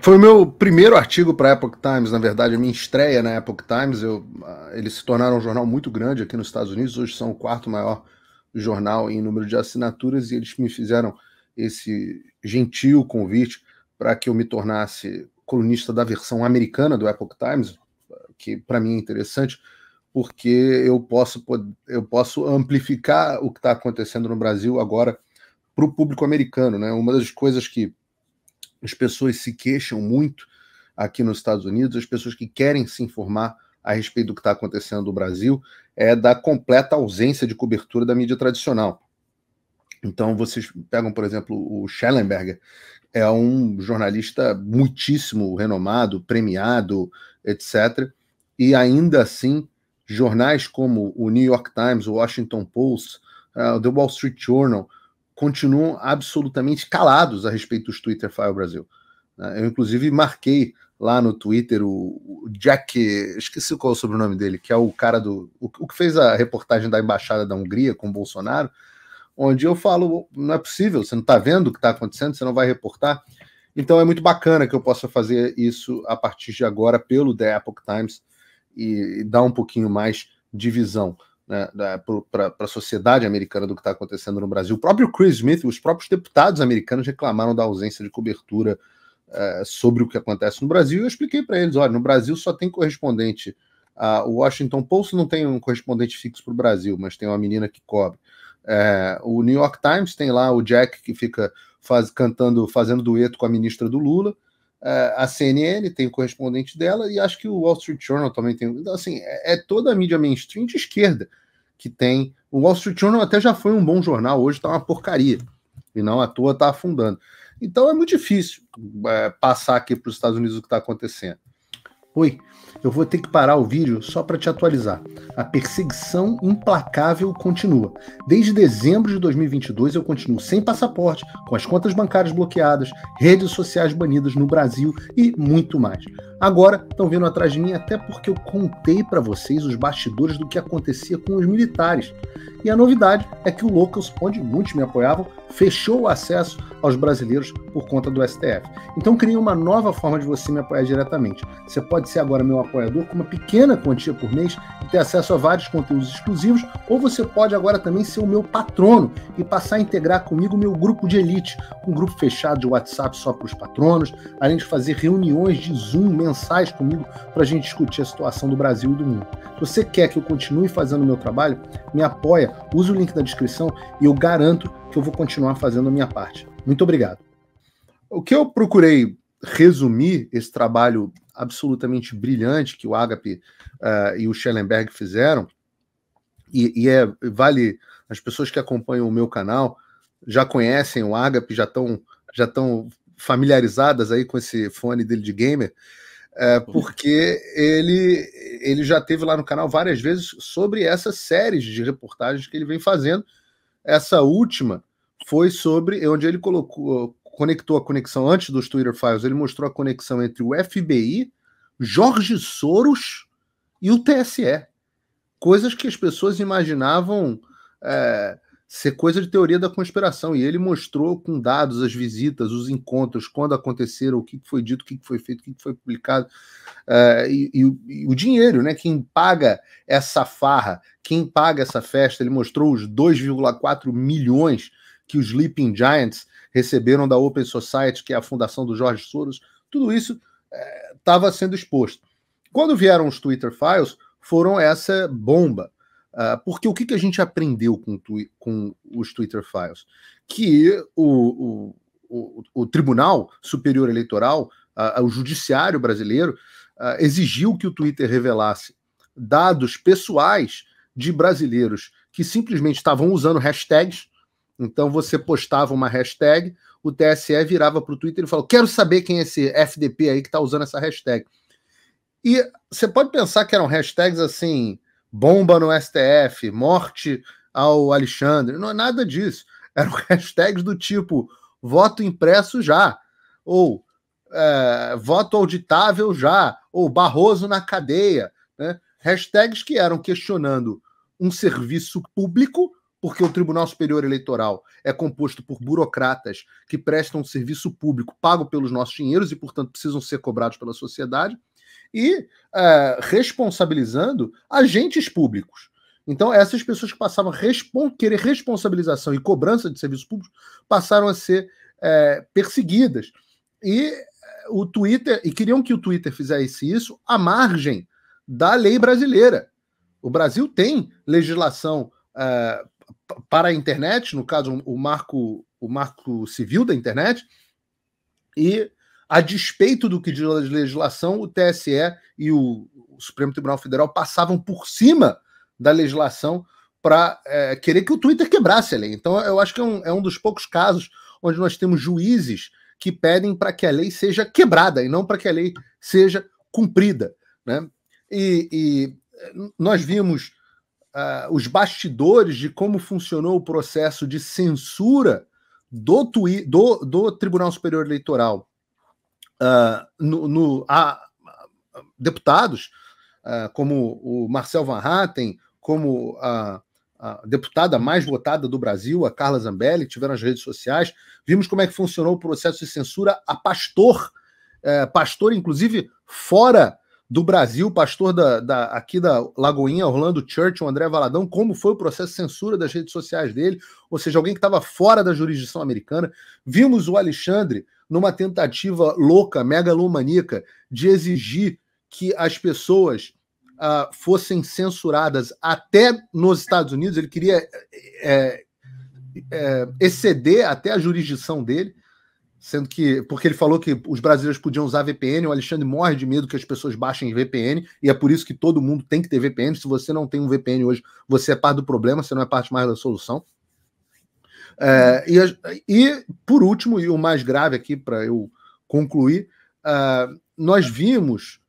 Foi o meu primeiro artigo para a Epoch Times, na verdade, a minha estreia na Epoch Times. Eu, ah, eles se tornaram um jornal muito grande aqui nos Estados Unidos, hoje são o quarto maior jornal em número de assinaturas, e eles me fizeram esse gentil convite para que eu me tornasse colunista da versão americana do Epoch Times, que para mim é interessante, porque eu posso, eu posso amplificar o que está acontecendo no Brasil agora para o público americano. Né? Uma das coisas que as pessoas se queixam muito aqui nos Estados Unidos, as pessoas que querem se informar a respeito do que está acontecendo no Brasil, é da completa ausência de cobertura da mídia tradicional. Então, vocês pegam, por exemplo, o Schellenberger, é um jornalista muitíssimo renomado, premiado, etc. E ainda assim, jornais como o New York Times, o Washington Post, uh, The Wall Street Journal, continuam absolutamente calados a respeito dos Twitter File Brasil. Né? Eu, inclusive, marquei lá no Twitter o, Jack, esqueci qual é o sobrenome dele, que é o cara do. O, que fez a reportagem da Embaixada da Hungria com o Bolsonaro, onde eu falo: não é possível, você não está vendo o que está acontecendo, você não vai reportar. Então é muito bacana que eu possa fazer isso a partir de agora pelo The Epoch Times e, e dar um pouquinho mais de visão né, para a sociedade americana do que está acontecendo no Brasil. O próprio Chris Smith, os próprios deputados americanos reclamaram da ausência de cobertura uh, sobre o que acontece no Brasil. E eu expliquei para eles: olha, no Brasil só tem correspondente. Uh, o Washington Post não tem um correspondente fixo para o Brasil, mas tem uma menina que cobre. É, o New York Times tem lá o Jack que fica faz, cantando, fazendo dueto com a ministra do Lula. É, a CNN tem o correspondente dela e acho que o Wall Street Journal também tem. Então, assim, é, é toda a mídia mainstream de esquerda que tem. O Wall Street Journal até já foi um bom jornal, hoje está uma porcaria. E não à toa está afundando. Então é muito difícil é, passar aqui para os Estados Unidos o que está acontecendo. Oi, eu vou ter que parar o vídeo só para te atualizar. A perseguição implacável continua. Desde dezembro de 2022 eu continuo sem passaporte, com as contas bancárias bloqueadas, redes sociais banidas no Brasil e muito mais. Agora estão vindo atrás de mim até porque eu contei para vocês os bastidores do que acontecia com os militares. E a novidade é que o Locals, onde muitos me apoiavam, fechou o acesso aos brasileiros por conta do STF. Então criei uma nova forma de você me apoiar diretamente. Você pode ser agora meu apoiador com uma pequena quantia por mês e ter acesso a vários conteúdos exclusivos, ou você pode agora também ser o meu patrono e passar a integrar comigo o meu grupo de elite, um grupo fechado de WhatsApp só para os patronos, além de fazer reuniões de Zoom mensais comigo para a gente discutir a situação do Brasil e do mundo. Se você quer que eu continue fazendo o meu trabalho, me apoia use o link na descrição e eu garanto que eu vou continuar fazendo a minha parte. Muito obrigado. O que eu procurei resumir esse trabalho absolutamente brilhante que o Agape uh, e o Schellenberg fizeram, e, e, é, vale, as pessoas que acompanham o meu canal já conhecem o Agape, já estão já tão familiarizadas aí com esse fone dele de gamer, é, uhum. porque ele, ele já teve lá no canal várias vezes sobre essa série de reportagens que ele vem fazendo. Essa última foi sobre onde ele colocou, conectou a conexão antes dos Twitter Files, ele mostrou a conexão entre o FBI, Jorge Soros e o TSE. Coisas que as pessoas imaginavam é, ser coisa de teoria da conspiração. E ele mostrou com dados as visitas, os encontros, quando aconteceram, o que foi dito, o que foi feito, o que foi publicado. Uh, e, e, e, o dinheiro, né? Quem paga essa farra, quem paga essa festa, ele mostrou os 2,4 milhões que os Sleeping Giants receberam da Open Society, que é a fundação do Jorge Soros. Tudo isso estava eh, uh, sendo exposto. Quando vieram os Twitter Files, foram essa bomba. Ah, porque o que, que a gente aprendeu com, com os Twitter Files? Que o, o, o, o Tribunal Superior Eleitoral, uh, o Judiciário brasileiro, uh, exigiu que o Twitter revelasse dados pessoais de brasileiros que simplesmente estavam usando hashtags. Então você postava uma hashtag, o TSE virava para o Twitter e falou: Quero saber quem é esse FDP aí que está usando essa hashtag. E você pode pensar que eram hashtags assim bomba no STF, morte ao Alexandre, não é nada disso. Eram hashtags do tipo voto impresso já, ou é, voto auditável já, ou Barroso na cadeia. Né? Hashtags que eram questionando um serviço público, porque o Tribunal Superior Eleitoral é composto por burocratas que prestam um serviço público pago pelos nossos dinheiros e, portanto, precisam ser cobrados pela sociedade e é, responsabilizando agentes públicos. Então, essas pessoas que passavam a respon querer responsabilização e cobrança de serviços públicos passaram a ser é, perseguidas. E é, o Twitter, e queriam que o Twitter fizesse isso à margem da lei brasileira. O Brasil tem legislação é, para a internet, no caso, o marco, o marco civil da internet, e a despeito do que diz a legislação, o TSE e o, o Supremo Tribunal Federal passavam por cima da legislação para é, querer que o Twitter quebrasse a lei. Então, eu acho que é um, é um dos poucos casos onde nós temos juízes que pedem para que a lei seja quebrada e não para que a lei seja cumprida. Né? E, e nós vimos uh, os bastidores de como funcionou o processo de censura do, do, do Tribunal Superior Eleitoral ah, no, no a, a, deputados uh, como o Marcel Van Hatten, como a, a, deputada mais votada do Brasil, a Carla Zambelli, que tiveram nas redes sociais. Vimos como é que funcionou o processo de censura a pastor, uh, pastor, inclusive, fora do Brasil, pastor da, da, aqui da Lagoinha, Orlando Church, o André Valadão, como foi o processo de censura das redes sociais dele, ou seja, alguém que estava fora da jurisdição americana. Vimos o Alexandre numa tentativa louca, megalomaníaca, de exigir que as pessoas uh, fossem censuradas até nos Estados Unidos. Ele queria é, é, exceder até a jurisdição dele, sendo que porque ele falou que os brasileiros podiam usar VPN, o Alexandre morre de medo que as pessoas baixem VPN e é por isso que todo mundo tem que ter VPN. Se você não tem um VPN hoje, você é parte do problema, você não é parte mais da solução. É, e, e, por último, e o mais grave aqui para eu concluir, uh, nós vimos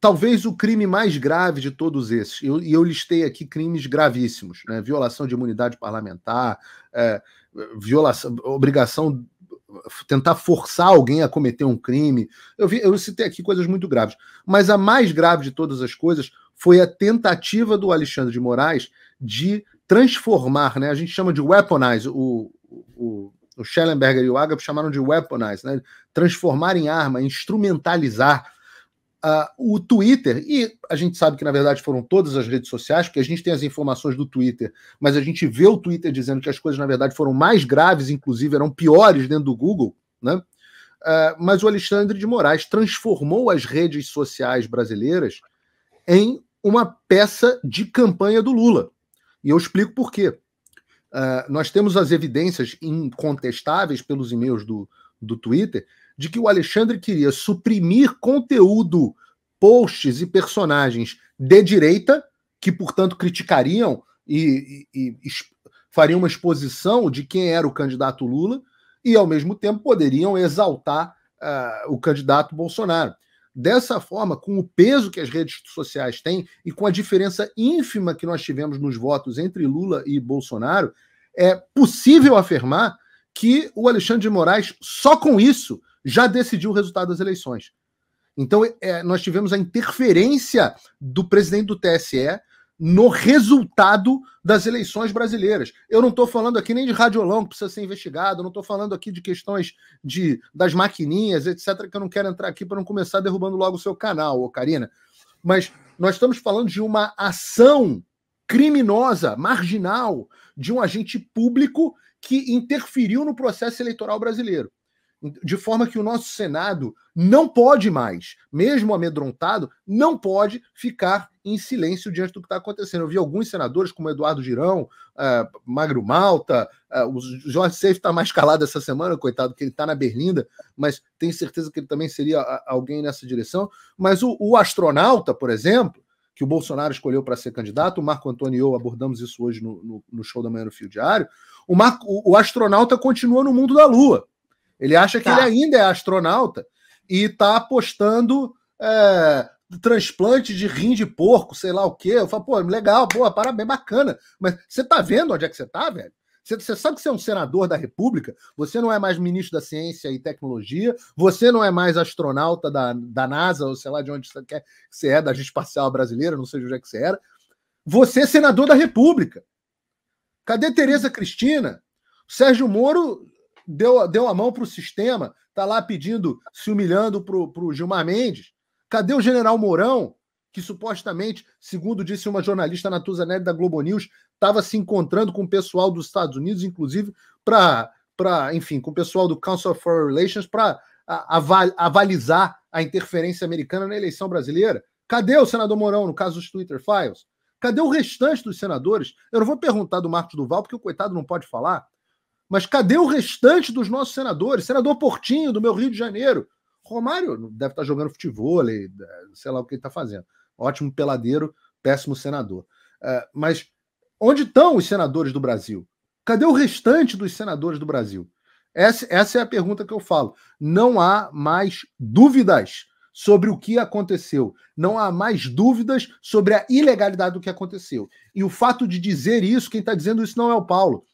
talvez o crime mais grave de todos esses, e eu, eu, listei aqui crimes gravíssimos, né? violação de imunidade parlamentar, é, violação, obrigação tentar forçar alguém a cometer um crime. Eu, vi, eu citei aqui coisas muito graves. Mas a mais grave de todas as coisas foi a tentativa do Alexandre de Moraes de transformar, né? A gente chama de weaponize, o, o, o Schellenberger e o Agap chamaram de weaponize, né? Transformar em arma, instrumentalizar uh, o Twitter. E a gente sabe que, na verdade, foram todas as redes sociais, porque a gente tem as informações do Twitter, mas a gente vê o Twitter dizendo que as coisas, na verdade, foram mais graves, inclusive eram piores dentro do Google, né? Uh, mas o Alexandre de Moraes transformou as redes sociais brasileiras em uma peça de campanha do Lula. E eu explico por quê. Uh, nós temos as evidências incontestáveis pelos e-mails do, do Twitter de que o Alexandre queria suprimir conteúdo, posts e personagens de direita, que, portanto, criticariam e, e, e fariam uma exposição de quem era o candidato Lula, e, ao mesmo tempo, poderiam exaltar uh, o candidato Bolsonaro. Dessa forma, com o peso que as redes sociais têm e com a diferença ínfima que nós tivemos nos votos entre Lula e Bolsonaro, é possível afirmar que o Alexandre de Moraes, só com isso, já decidiu o resultado das eleições. Então, é, nós tivemos a interferência do presidente do TSE no resultado das eleições brasileiras. Eu não estou falando aqui nem de radiolão que precisa ser investigado, não estou falando aqui de questões de, das maquininhas, etc., que eu não quero entrar aqui para não começar derrubando logo o seu canal, ô Karina. Mas nós estamos falando de uma ação criminosa, marginal, de um agente público que interferiu no processo eleitoral brasileiro. De forma que o nosso Senado não pode mais, mesmo amedrontado, não pode ficar em silêncio diante do que está acontecendo. Eu vi alguns senadores, como Eduardo Girão, uh, Magro Malta, uh, o Jorge Seif está mais calado essa semana, coitado, que ele está na Berlinda, mas tenho certeza que ele também seria alguém nessa direção. Mas o, o astronauta, por exemplo, que o Bolsonaro escolheu para ser candidato, o Marco Antônio e eu abordamos isso hoje no, no, no show da manhã no Fio Diário, o, Marco, o, o astronauta continua no mundo da Lua. Ele acha tá. que ele ainda é astronauta e está apostando é, transplante de rim de porco, sei lá o quê. Eu falo, pô, legal, boa, parabéns, bacana. Mas você tá vendo onde é que você tá, velho? Você, sabe que você é um senador da República, você não é mais ministro da Ciência e Tecnologia, você não é mais astronauta da, da NASA, ou sei lá de onde você quer que você é, da Agência Espacial Brasileira, não sei de onde é que você era. Você é senador da República. Cadê Tereza Cristina? Sérgio Moro deu, deu a mão para o sistema, tá lá pedindo, se humilhando para o Gilmar Mendes. Cadê o general Mourão, que supostamente, segundo disse uma jornalista Natuza Neri da Globo News, estava se encontrando com o pessoal dos Estados Unidos, inclusive, para, enfim, com o pessoal do Council of Foreign Relations, para aval, avalizar a interferência americana na eleição brasileira? Cadê o senador Mourão, no caso dos Twitter Files? Cadê o restante dos senadores? Eu não vou perguntar do Marcos Duval, porque o coitado não pode falar. Mas cadê o restante dos nossos senadores? Senador Portinho, do meu Rio de Janeiro. Romário deve estar jogando futebol, é, sei lá o que ele está fazendo. Ótimo peladeiro, péssimo senador. É, mas onde estão os senadores do Brasil? Cadê o restante dos senadores do Brasil? Essa, essa é a pergunta que eu falo. Não há mais dúvidas sobre o que aconteceu. Não há mais dúvidas sobre a ilegalidade do que aconteceu. E o fato de dizer isso, quem está dizendo isso não é o Paulo.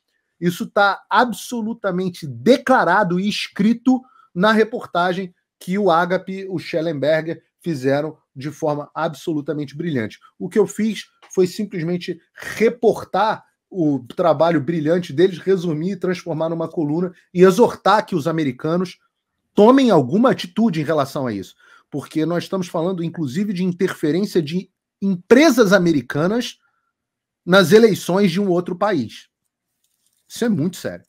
Isso está absolutamente declarado e escrito na reportagem que o Agape e o Schellenberger fizeram de forma absolutamente brilhante. O que eu fiz foi simplesmente reportar o trabalho brilhante deles, resumir e transformar numa coluna e exortar que os americanos tomem alguma atitude em relação a isso. Porque nós estamos falando, inclusive, de interferência de empresas americanas nas eleições de um outro país. Isso é muito sério.